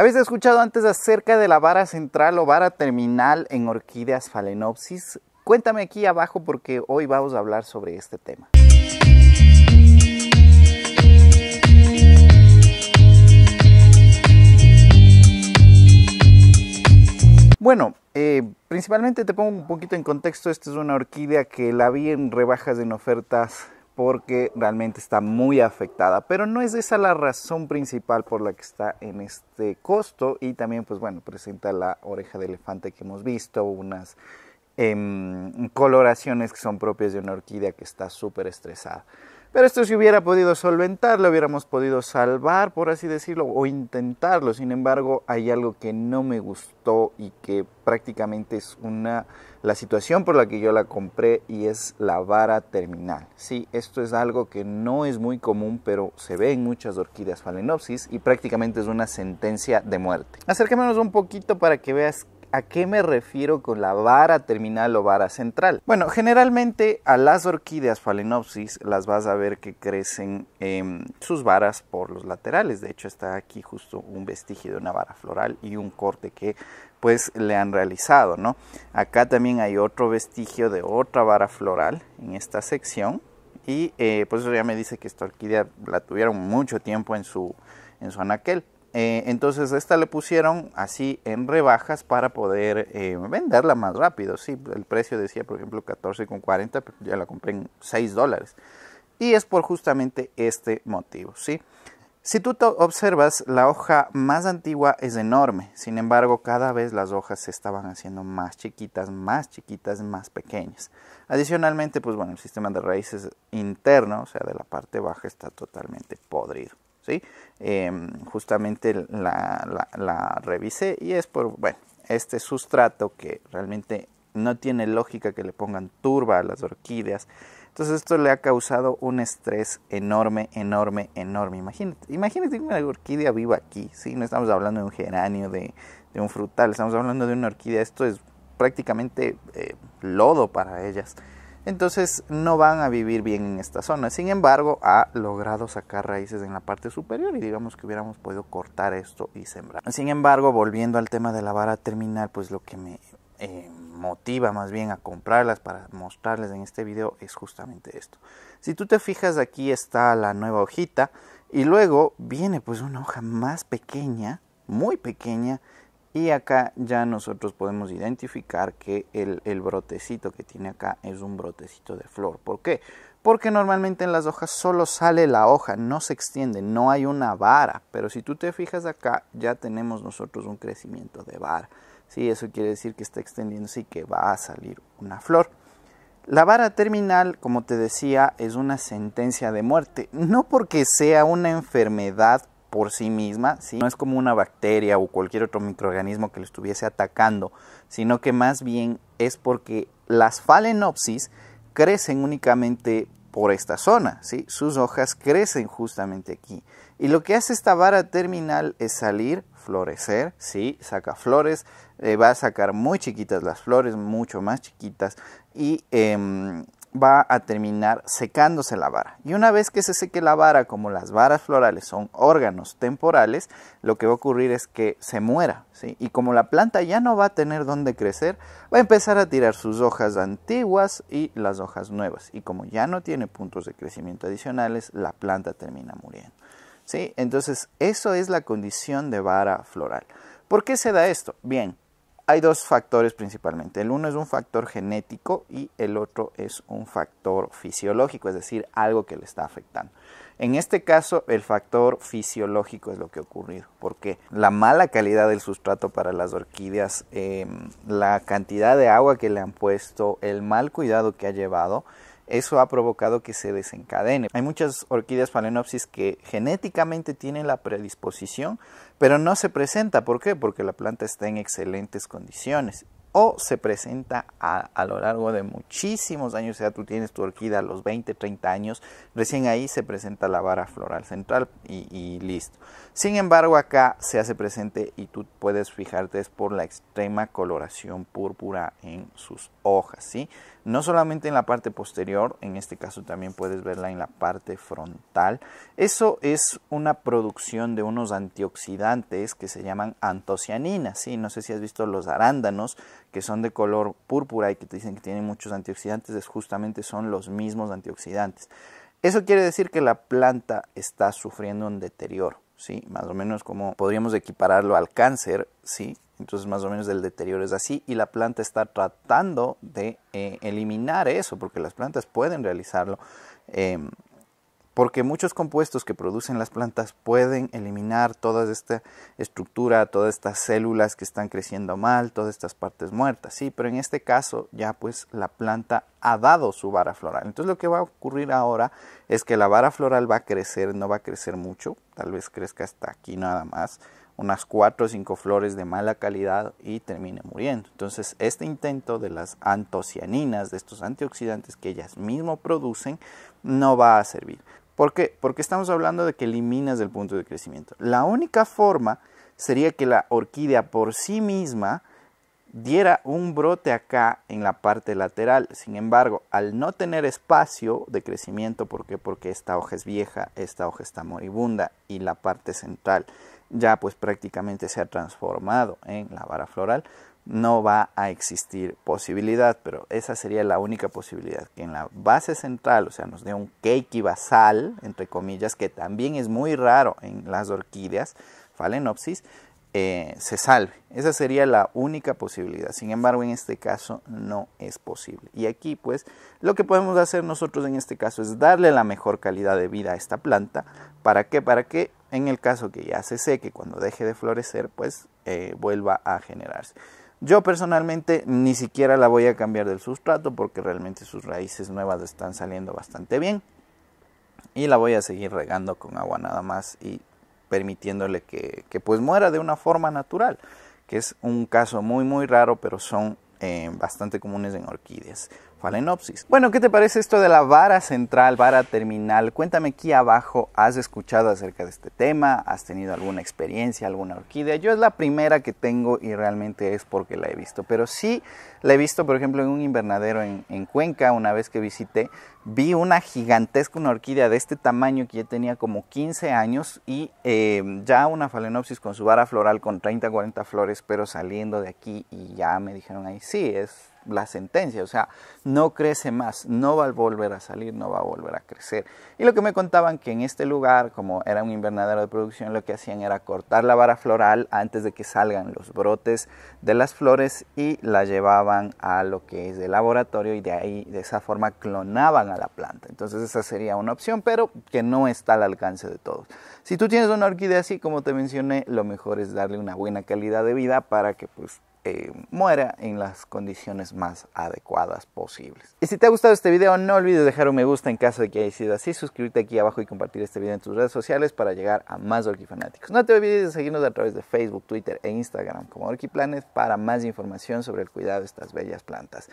¿Habéis escuchado antes acerca de la vara central o vara terminal en orquídeas phalaenopsis? Cuéntame aquí abajo porque hoy vamos a hablar sobre este tema. Bueno, eh, principalmente te pongo un poquito en contexto, esta es una orquídea que la vi en rebajas en ofertas porque realmente está muy afectada. Pero no es esa la razón principal por la que está en este costo. Y también, pues bueno, presenta la oreja de elefante que hemos visto, unas em, coloraciones que son propias de una orquídea que está súper estresada. Pero esto se hubiera podido solventar, lo hubiéramos podido salvar, por así decirlo, o intentarlo. Sin embargo, hay algo que no me gustó y que prácticamente es una la situación por la que yo la compré y es la vara terminal. Sí, esto es algo que no es muy común, pero se ve en muchas orquídeas phalaenopsis y prácticamente es una sentencia de muerte. Acerquémonos un poquito para que veas ¿A qué me refiero con la vara terminal o vara central? Bueno, generalmente a las orquídeas Phalaenopsis las vas a ver que crecen sus varas por los laterales. De hecho, está aquí justo un vestigio de una vara floral y un corte que pues le han realizado, ¿no? Acá también hay otro vestigio de otra vara floral en esta sección y eh, pues eso ya me dice que esta orquídea la tuvieron mucho tiempo en su, en su anaquel. Eh, entonces esta le pusieron así en rebajas para poder eh, venderla más rápido. Sí, el precio decía por ejemplo 14,40, pero ya la compré en 6 dólares. Y es por justamente este motivo, Si tú observas, la hoja más antigua es enorme, sin embargo cada vez las hojas se estaban haciendo más chiquitas, más chiquitas, más pequeñas. Adicionalmente, pues bueno, el sistema de raíces interno, o sea, de la parte baja, está totalmente podrido. Em, justamente la, revisé y es por, bueno, este sustrato que realmente no tiene lógica que le pongan turba a las orquídeas. Entonces esto le ha causado un estrés enorme, enorme, enorme. Imagínate, imagínate una orquídea viva aquí, ¿sí? No estamos hablando de un geranio, de, un frutal, estamos hablando de una orquídea. Esto es prácticamente eh, lodo para ellas entonces no van a vivir bien en esta zona. Sin embargo, ha logrado sacar raíces en la parte superior y digamos que hubiéramos podido cortar esto y sembrar. Sin embargo, volviendo al tema de la vara terminal, pues lo que me eh, motiva más bien a comprarlas para mostrarles en este video es justamente esto. Si tú te fijas aquí está la nueva hojita y luego viene pues una hoja más pequeña, muy pequeña y acá ya nosotros podemos identificar que el, brotecito que tiene acá es un brotecito de flor. ¿Por qué? Porque normalmente en las hojas solo sale la hoja, no se extiende, no hay una vara. Pero si tú te fijas acá, ya tenemos nosotros un crecimiento de vara. ¿sí? Eso quiere decir que está extendiéndose y que va a salir una flor. La vara terminal, como te decía, es una sentencia de muerte. No porque sea una enfermedad por sí misma, ¿sí? no es como una bacteria o cualquier otro microorganismo que lo estuviese atacando, sino que más bien es porque las phalaenopsis crecen únicamente por esta zona, ¿sí? sus hojas crecen justamente aquí. Y lo que hace esta vara terminal es salir, florecer, ¿sí? saca flores, eh, va a sacar muy chiquitas las flores, mucho más chiquitas, y em, va a terminar secándose la vara. Y una vez que se seque la vara, como las varas florales son órganos temporales, lo que va a ocurrir es que se muera. Y como la planta ya no va a tener dónde crecer, va a empezar a tirar sus hojas antiguas y las hojas nuevas. Y como ya no tiene puntos de crecimiento adicionales, la planta termina muriendo. ¿sí? Entonces, eso es la condición de vara floral. ¿Por qué se da esto? Bien, hay dos factores principalmente. El uno es un factor genético y el otro es un factor fisiológico, es decir, algo que le está afectando. En este caso, el factor fisiológico es lo que ha ocurrido, porque la mala calidad del sustrato para las orquídeas, em, la cantidad de agua que le han puesto, el mal cuidado que ha llevado, eso ha provocado que se desencadene. Hay muchas orquídeas phalaenopsis que genéticamente tienen la predisposición, pero no se presenta. ¿Por qué? Porque la planta está en excelentes condiciones o se presenta a, lo largo de muchísimos años, o sea, tú tienes tu orquídea a los 20, 30 años, recién ahí se presenta la vara floral central y, y listo. Sin embargo, acá se hace presente y tú puedes fijarte es por la extrema coloración púrpura en sus hojas, ¿sí? No solamente en la parte posterior, en este caso también puedes verla en la parte frontal. Eso es una producción de unos antioxidantes que se llaman antocianinas, ¿sí? No sé si has visto los arándanos que son de color púrpura y que te dicen que tienen muchos antioxidantes, es justamente son los mismos antioxidantes. Eso quiere decir que la planta está sufriendo un deterioro, ¿sí? Más o menos como podríamos equipararlo al cáncer, ¿sí? Entonces más o menos el deterioro es así y la planta está tratando de eh, eliminar eso, porque las plantas pueden realizarlo em, porque muchos compuestos que producen las plantas pueden eliminar toda esta estructura, todas estas células que están creciendo mal, todas estas partes muertas, sí, pero en este caso ya pues la planta ha dado su vara floral. Entonces lo que va a ocurrir ahora es que la vara floral va a crecer, no va a crecer mucho, tal vez crezca hasta aquí nada más, unas cuatro o cinco flores de mala calidad y termine muriendo. Entonces, este intento de las antocianinas, de estos antioxidantes que ellas mismas producen, no va a servir. ¿Por qué? Porque estamos hablando de que eliminas el punto de crecimiento. La única forma sería que la orquídea por sí misma diera un brote acá en la parte lateral. Sin embargo, al no tener espacio de crecimiento, ¿por qué? Porque esta hoja es vieja, esta hoja está moribunda y la parte central ya pues prácticamente se ha transformado en la vara floral, no va a existir posibilidad, pero esa sería la única posibilidad, que en la base central, o sea, nos dé un keiki basal, entre comillas, que también es muy raro en las orquídeas, falenopsis, eh, se salve. Esa sería la única posibilidad. Sin embargo, en este caso no es posible. Y aquí, pues, lo que podemos hacer nosotros en este caso es darle la mejor calidad de vida a esta planta. ¿Para qué? Para que en el caso que ya se seque, cuando deje de florecer, pues eh, vuelva a generarse. Yo personalmente ni siquiera la voy a cambiar del sustrato porque realmente sus raíces nuevas están saliendo bastante bien. Y la voy a seguir regando con agua nada más y permitiéndole que, pues muera de una forma natural, que es un caso muy muy raro, pero son eh, bastante comunes en orquídeas falenopsis. Bueno, ¿qué te parece esto de la vara central, vara terminal? Cuéntame aquí abajo, ¿has escuchado acerca de este tema? ¿Has tenido alguna experiencia, alguna orquídea? Yo es la primera que tengo y realmente es porque la he visto, pero sí la he visto, por ejemplo, en un invernadero en Cuenca, una vez que visité, vi una gigantesca, una orquídea de este tamaño que ya tenía como 15 años y eh, ya una falenopsis con su vara floral con 30, 40 flores, pero saliendo de aquí y ya me dijeron ahí, sí, es la sentencia, o sea, no crece más, no va a volver a salir, no va a volver a crecer. Y lo que me contaban que en este lugar, como era un invernadero de producción, lo que hacían era cortar la vara floral antes de que salgan los brotes de las flores y la llevaban a lo que es el laboratorio y de ahí, de esa forma, clonaban a la planta. Entonces esa sería una opción, pero que no está al alcance de todos. Si tú tienes una orquídea así, como te mencioné, lo mejor es darle una buena calidad de vida para que pues eh, muera en las condiciones más adecuadas posibles. Y si te ha gustado este video, no olvides dejar un me gusta en caso de que haya sido así, suscribirte aquí abajo y compartir este video en tus redes sociales para llegar a más orquifanáticos. No te olvides de seguirnos a través de Facebook, Twitter e Instagram como OrquiPlanet para más información sobre el cuidado de estas bellas plantas.